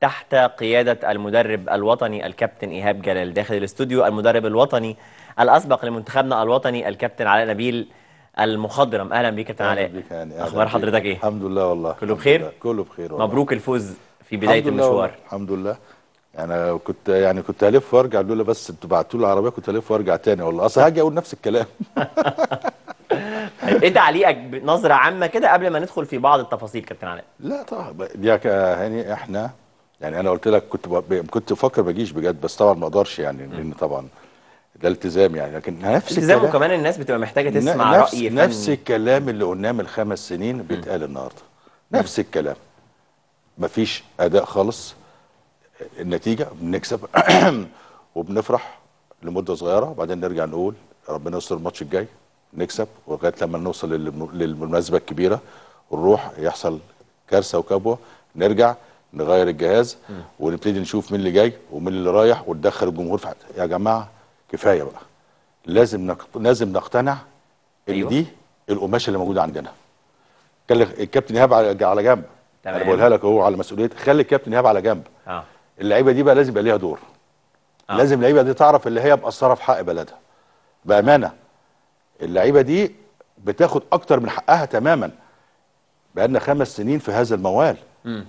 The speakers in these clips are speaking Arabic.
تحت قيادة المدرب الوطني الكابتن إيهاب جلال داخل الاستوديو المدرب الوطني الأسبق لمنتخبنا الوطني الكابتن علاء نبيل المخضرم أهلا بيك كابتن علاء أخبار حضرتك إيه؟ الحمد لله والله كله بخير؟ كله بخير والله. مبروك الفوز في بداية الحمد المشوار الحمد لله انا يعني كنت يعني كنت هلف وارجع لولا بس انتوا بعتوا لي العربيه كنت هلف وارجع تاني والله اصل هاجي اقول نفس الكلام ايه تعليقك بنظره عامه كده قبل ما ندخل في بعض التفاصيل كابتن علاء لا طبعا يعني احنا يعني انا قلت لك كنت ب... كنت بفكر ما اجيش بجد بس طبعا ما اقدرش يعني لان طبعا ده التزام يعني لكن نفس التزام وكمان الناس بتبقى محتاجه تسمع نفس راي نفس فن. الكلام اللي قلناه من خمس سنين بيتقال النهارده نفس الكلام مفيش اداء خالص النتيجه بنكسب وبنفرح لمده صغيره وبعدين نرجع نقول ربنا يستر الماتش الجاي نكسب ولغايه لما نوصل للمناسبه الكبيره ونروح يحصل كارثه وكبوه نرجع نغير الجهاز ونبتدي نشوف مين اللي جاي ومين اللي رايح وتدخل الجمهور في يا جماعه كفايه بقى لازم نقت... لازم نقتنع ان أيوه. دي القماشه اللي موجوده عندنا الكابتن ايهاب على جنب تمام. انا بقولها لك اهو على مسؤوليه خلي الكابتن ايهاب على جنب اه اللعيبه دي بقى لازم يبقى ليها دور آه. لازم اللعيبه دي تعرف اللي هي مقصره في حق بلدها بامانه اللعيبه دي بتاخد اكتر من حقها تماما بقالنا خمس سنين في هذا الموال م.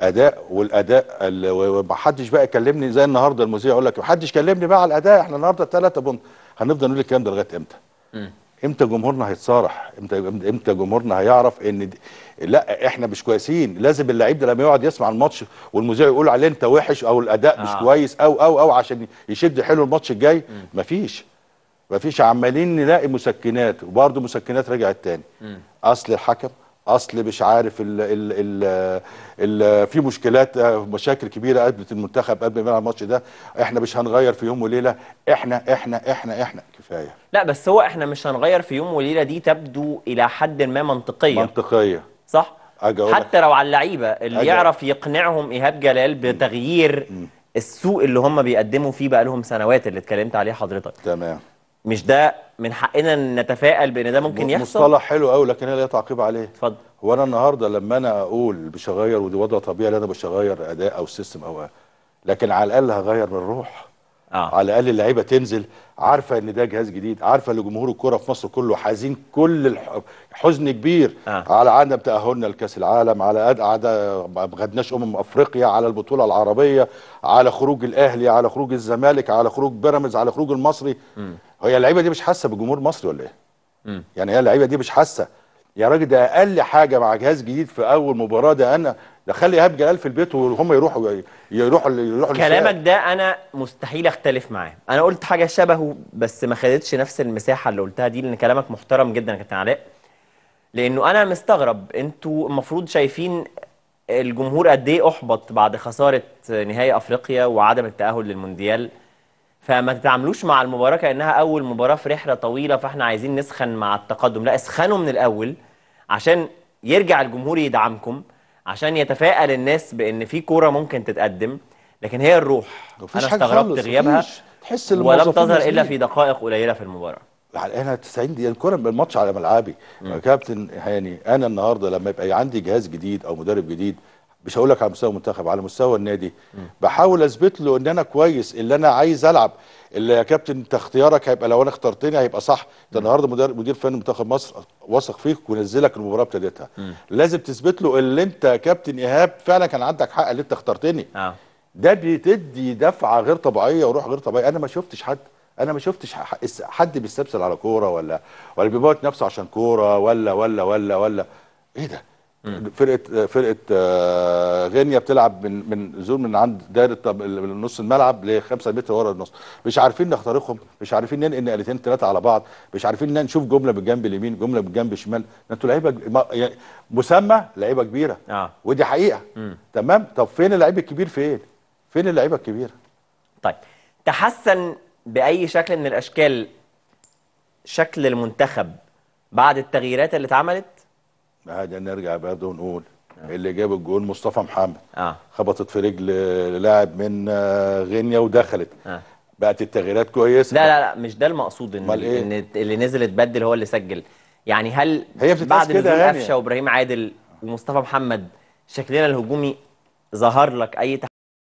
اداء والاداء ومحدش بقى يكلمني زي النهارده المذيع يقول لك محدش كلمني بقى على الاداء احنا النهارده ثلاثه بونت هنفضل نقول الكلام ده لغايه امتى؟ م. امتى جمهورنا هيتصارح؟ امتى امتى جمهورنا هيعرف ان لا احنا مش كويسين لازم اللعيب ده لما يقعد يسمع الماتش والمذيع يقول عليه انت وحش او الاداء آه. مش كويس او او او عشان يشد حلو الماتش الجاي م. مفيش مفيش عمالين نلاقي مسكنات وبرضه مسكنات رجعت تاني م. اصل الحكم اصل مش عارف ال ال ال الـ في مشكلات آه، مشاكل كبيره قابلت المنتخب قبل ما يلعب الماتش ده احنا مش هنغير في يوم وليله احنا احنا احنا احنا كفايه لا بس هو احنا مش هنغير في يوم وليله دي تبدو الى حد ما منطقيه منطقيه صح حتى لو على اللعيبه اللي أجل. يعرف يقنعهم ايهاب جلال بتغيير م. السوق اللي هم بيقدموا فيه بقى لهم سنوات اللي اتكلمت عليه حضرتك تمام مش ده من حقنا ان نتفائل بان ده ممكن يحصل مصطلح حلو قوي لكن هي ليها تعقيب عليه اتفضل هو انا النهارده لما انا اقول بشغير ودي وضع طبيعي انا بشغير اداء او سيستم او لكن على الاقل هغير من الروح آه. على الاقل اللعيبه تنزل عارفه ان ده جهاز جديد عارفه ان جمهور الكوره في مصر كله حزين كل حزن كبير آه. على عدم تاهلنا لكاس العالم على عدم ما خدناش امم افريقيا على البطوله العربيه على خروج الاهلي على خروج الزمالك على خروج بيراميدز على خروج المصري م. هي اللعيبه دي مش حاسه بالجمهور المصري ولا ايه؟ يعني هي اللعيبه دي مش حاسه يا راجل ده اقل حاجه مع جهاز جديد في اول مباراه ده انا ده خلي ايهاب جلال في البيت وهم يروحوا يروحوا يروحوا كلامك ده انا مستحيل اختلف معاه انا قلت حاجه شبهه بس ما خدتش نفس المساحه اللي قلتها دي لان كلامك محترم جدا يا كابتن علاء لانه انا مستغرب انتوا المفروض شايفين الجمهور قد ايه احبط بعد خساره نهائي افريقيا وعدم التاهل للمونديال فما تتعاملوش مع المباراه كانها اول مباراه في رحله طويله فاحنا عايزين نسخن مع التقدم لا اسخنوا من الاول عشان يرجع الجمهور يدعمكم عشان يتفائل الناس بان في كوره ممكن تتقدم لكن هي الروح انا استغربت غيابها تحس ولم تظهر الا في دقائق قليله في المباراه يعني انا 90 دقيقه الكوره الماتش على ملعبي كابتن هاني انا النهارده لما يبقى عندي جهاز جديد او مدرب جديد مش هقول لك على مستوى المنتخب على مستوى النادي بحاول اثبت له ان انا كويس اللي انا عايز العب اللي يا كابتن انت اختيارك هيبقى لو انا اخترتني هيبقى صح ده النهارده مدير مدير فني منتخب مصر وثق فيك ونزلك المباراه ابتديتها لازم تثبت له اللي انت يا كابتن ايهاب فعلا كان عندك حق اللي انت اخترتني آه. ده بتدي دفعه غير طبيعيه وروح غير طبيعيه انا ما شفتش حد انا ما شفتش حد بيستبسل على كوره ولا ولا بيموت نفسه عشان كوره ولا ولا ولا ولا ايه ده فرقه فرقه آه، غينيا بتلعب من من زون من عند دايره نص الملعب ل 5 متر ورا النص مش عارفين نخترقهم مش عارفين ننقل نقلتين ثلاثه على بعض مش عارفين نشوف جمله بالجنب اليمين جمله بالجنب الشمال انتوا لعيبه يعني مسمى لعيبه كبيره آه. ودي حقيقه م. تمام طب فين اللعيب الكبير فين فين اللعيبه الكبيره طيب تحسن باي شكل من الاشكال شكل المنتخب بعد التغييرات اللي اتعملت عادي يعني نرجع برضه ونقول آه. اللي جاب الجول مصطفى محمد آه. خبطت في رجل لاعب من آه، غينيا ودخلت آه. بقت التغييرات كويسه لا لا لا مش ده المقصود ان, إيه؟ إن اللي نزل اتبدل هو اللي سجل يعني هل هي بعد نزول يعني. قفشه وابراهيم عادل ومصطفى محمد شكلنا الهجومي ظهر لك اي تحدي